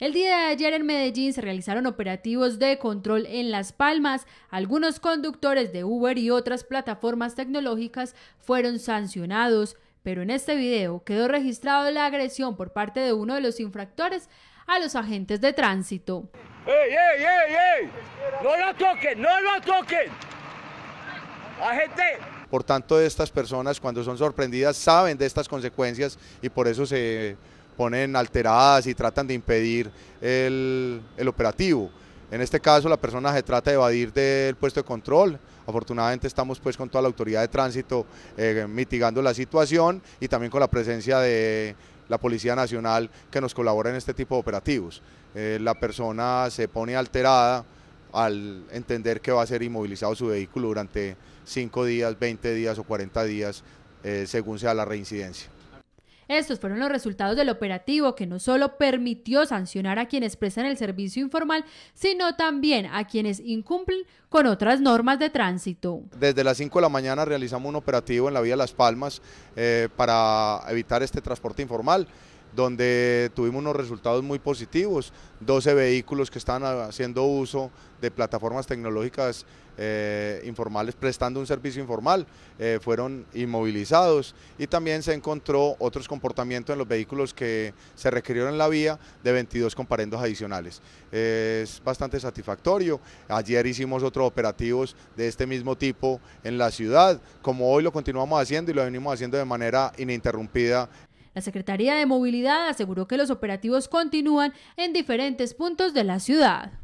El día de ayer en Medellín se realizaron operativos de control en Las Palmas. Algunos conductores de Uber y otras plataformas tecnológicas fueron sancionados, pero en este video quedó registrado la agresión por parte de uno de los infractores a los agentes de tránsito. ¡Ey, ey, ey, ey! ¡No lo toquen, no lo toquen! ¡Agente! Por tanto, estas personas cuando son sorprendidas saben de estas consecuencias y por eso se ponen alteradas y tratan de impedir el, operativo. En este caso la persona se trata de evadir del puesto de control. Afortunadamente estamos pues con toda la autoridad de tránsito eh, mitigando la situación y también con la presencia de la Policía Nacional que nos colabora en este tipo de operativos. Eh, la persona se pone alterada al entender que va a ser inmovilizado su vehículo durante 5 días, 20 días o 40 días eh, según sea la reincidencia. Estos fueron los resultados del operativo que no solo permitió sancionar a quienes prestan el servicio informal, sino también a quienes incumplen con otras normas de tránsito. Desde las 5 de la mañana realizamos un operativo en la vía Las Palmas eh, para evitar este transporte informal donde tuvimos unos resultados muy positivos, 12 vehículos que están haciendo uso de plataformas tecnológicas eh, informales prestando un servicio informal eh, fueron inmovilizados y también se encontró otros comportamientos en los vehículos que se requirieron en la vía de 22 comparendos adicionales. es bastante satisfactorio. Ayer hicimos otros operativos de este mismo tipo en la ciudad, como hoy lo continuamos haciendo y lo venimos haciendo de manera ininterrumpida la Secretaría de Movilidad aseguró que los operativos continúan en diferentes puntos de la ciudad.